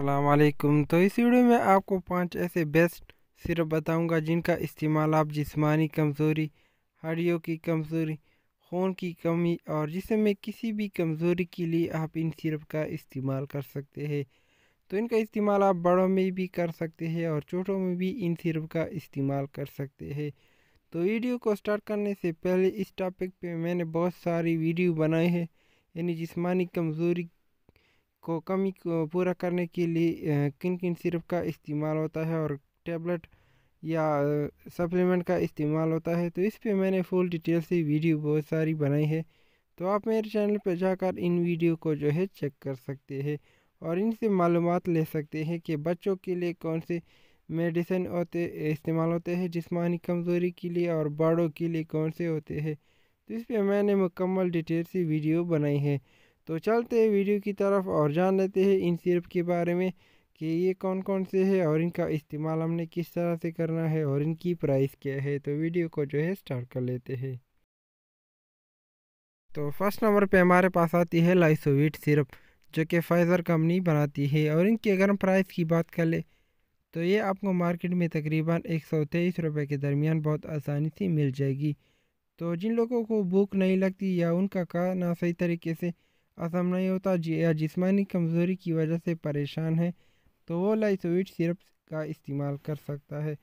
असलकुम तो इस वीडियो में आपको पांच ऐसे बेस्ट सिरप बताऊंगा जिनका इस्तेमाल आप जिस्मानी कमज़ोरी हड्डियों की कमज़ोरी खून की कमी और जिसम में किसी भी कमज़ोरी के लिए आप इन सिरप का इस्तेमाल कर सकते हैं तो इनका इस्तेमाल आप बड़ों में भी कर सकते हैं और छोटों में भी इन सिरप का इस्तेमाल कर सकते हैं तो वीडियो को स्टार्ट करने से पहले इस टॉपिक पर मैंने बहुत सारी वीडियो बनाई है यानी जिस्मानी कमज़ोरी को कमी को पूरा करने के लिए किन किन सिरप का इस्तेमाल होता है और टेबलेट या सप्लीमेंट का इस्तेमाल होता है तो इस पर मैंने फुल डिटेल से वीडियो बहुत सारी बनाई है तो आप मेरे चैनल पर जाकर इन वीडियो को जो है चेक कर सकते हैं और इनसे मालूम ले सकते हैं कि बच्चों के लिए कौन से मेडिसिन होते इस्तेमाल होते हैं जिसमानी कमज़ोरी के लिए और बड़ों के लिए कौन से होते हैं तो इस पर मैंने मुकम्मल डिटेल से वीडियो बनाई है तो चलते हैं वीडियो की तरफ और जान लेते हैं इन सिरप के बारे में कि ये कौन कौन से है और इनका इस्तेमाल हमने किस तरह से करना है और इनकी प्राइस क्या है तो वीडियो को जो है स्टार्ट कर लेते हैं तो फर्स्ट नंबर पे हमारे पास आती है लाइसोवीट सिरप जो कि फाइज़र कंपनी बनाती है और इनकी अगर हम प्राइस की बात कर ले तो ये आपको मार्केट में तकरीबन एक सौ तेईस रुपये के दरमियान बहुत आसानी से मिल जाएगी तो जिन लोगों को भूख नहीं लगती या उनका खाना सही तरीके से असम नहीं होता या जिसमानी कमज़ोरी की वजह से परेशान है तो वो स्वीट सिरप का इस्तेमाल कर सकता है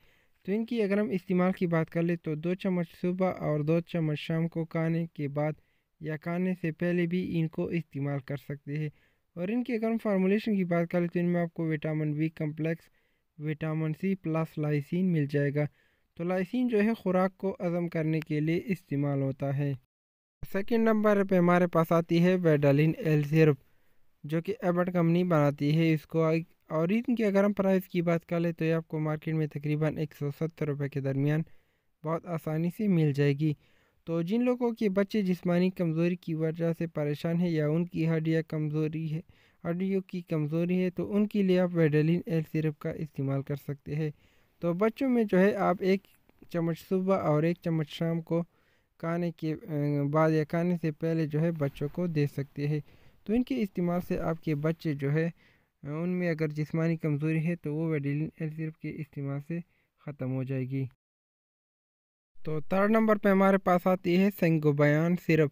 तो इनकी अगर हम इस्तेमाल की बात कर ले तो दो चम्मच सुबह और दो चम्मच शाम को खाने के बाद या खाने से पहले भी इनको इस्तेमाल कर सकते हैं और इनकी अगर हम फार्मोलेशन की बात कर ले तो इनमें आपको vitamin B complex vitamin C plus lysine मिल जाएगा तो लाइसिन जो है ख़ुराक को हज़म करने के लिए इस्तेमाल होता है सेकंड नंबर पे हमारे पास आती है वेडालिन एल सिरप जो कि एबर्ट कंपनी बनाती है इसको और इनकी अगर हम प्राइस की बात कर लें तो ये आपको मार्केट में तकरीबन एक सौ सत्तर रुपये के दरमियान बहुत आसानी से मिल जाएगी तो जिन लोगों के बच्चे जिस्मानी कमज़ोरी की वजह से परेशान है या उनकी हड्डियाँ कमज़ोरी है हड्डियों की कमज़ोरी है तो उनके लिए आप वेडलिन एल सिरप का इस्तेमाल कर सकते हैं तो बच्चों में जो है आप एक चम्मच सुबह और एक चम्मच शाम को खाने के बाद या खाने से पहले जो है बच्चों को दे सकते हैं तो इनके इस्तेमाल से आपके बच्चे जो है उनमें अगर जिस्मानी कमज़ोरी है तो वो वेडिलिन एलसिरप के इस्तेमाल से ख़त्म हो जाएगी तो थर्ड नंबर पे हमारे पास आती है बयान सिरप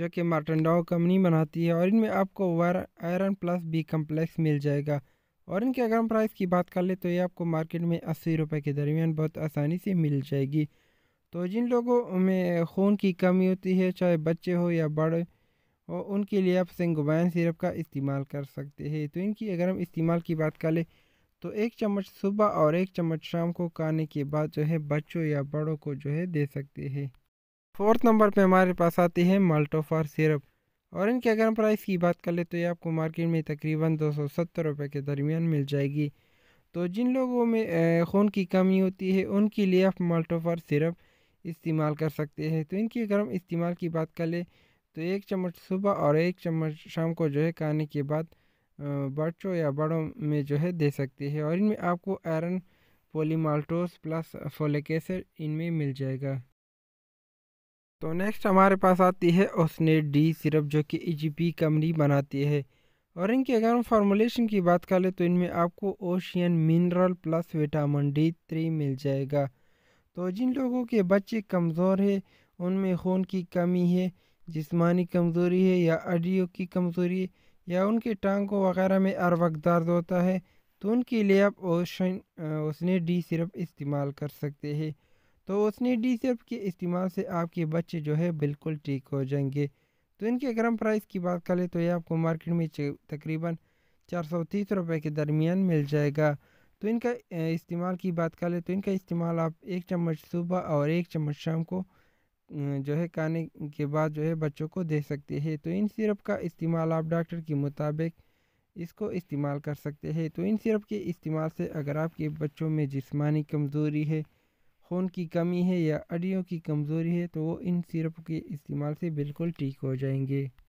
जो कि मार्टनडाओ कंपनी बनाती है और इनमें आपको आयरन प्लस बी कम्प्लेक्स मिल जाएगा और इनके अगर हम प्राइस की बात कर ले तो ये आपको मार्केट में अस्सी रुपये के दरमियान बहुत आसानी से मिल जाएगी तो जिन लोगों में खून की कमी होती है चाहे बच्चे हो या बड़े हो उनके लिए आप सेंगोबैन सिरप का इस्तेमाल कर सकते हैं तो इनकी अगर हम इस्तेमाल की बात कर लें तो एक चम्मच सुबह और एक चम्मच शाम को खाने के बाद जो है बच्चों या बड़ों को जो है दे सकते हैं फोर्थ नंबर पे हमारे पास आती है माल्टोफार सिरप और इनके अगर हम प्राइस की बात कर ले तो ये आपको मार्केट में तकरीबन दो सौ सत्तर रुपये के दरमियान मिल जाएगी तो जिन लोगों में खून की कमी होती है उनके लिए आप माल्टोफार सिरप इस्तेमाल कर सकते हैं तो इनकी अगर हम इस्तेमाल की बात कर लें तो एक चम्मच सुबह और एक चम्मच शाम को जो है खाने के बाद बच्चों या बड़ों में जो है दे सकते हैं और इनमें आपको iron polymaltose plus folic acid इनमें मिल जाएगा तो नेक्स्ट हमारे पास आती है उसने डी सिरप जो कि ई कंपनी बनाती है और इनके अगर हम फार्मोलेशन की बात कर लें तो इनमें आपको ocean mineral plus vitamin D three मिल जाएगा तो जिन लोगों के बच्चे कमज़ोर है उनमें खून की कमी है जिस्मानी कमज़ोरी है या अडियो की कमज़ोरी या उनके टांगों वगैरह में हर वक्त दर्द होता है तो उनके लिए आप ओशन उसने डी सिरप इस्तेमाल कर सकते हैं तो उसने डी सिरप के इस्तेमाल से आपके बच्चे जो है बिल्कुल ठीक हो जाएंगे तो इनके गर्म प्राइस की बात करें तो ये आपको मार्केट में तकरीबन चार सौ तीस रुपये के दरमियान मिल जाएगा तो इनका इस्तेमाल की बात कर ले तो इनका इस्तेमाल आप एक चम्मच सुबह और एक चम्मच शाम को जो है खाने के बाद जो है बच्चों को दे सकते हैं तो इन सिरप का इस्तेमाल आप डॉक्टर के मुताबिक इसको इस्तेमाल कर सकते हैं तो इन सिरप के इस्तेमाल से अगर आपके बच्चों में जिस्मानी कमज़ोरी है खून की कमी है या हड्डियों की कमज़ोरी है तो वो इन सिरप के इस्तेमाल से बिल्कुल ठीक हो जाएंगे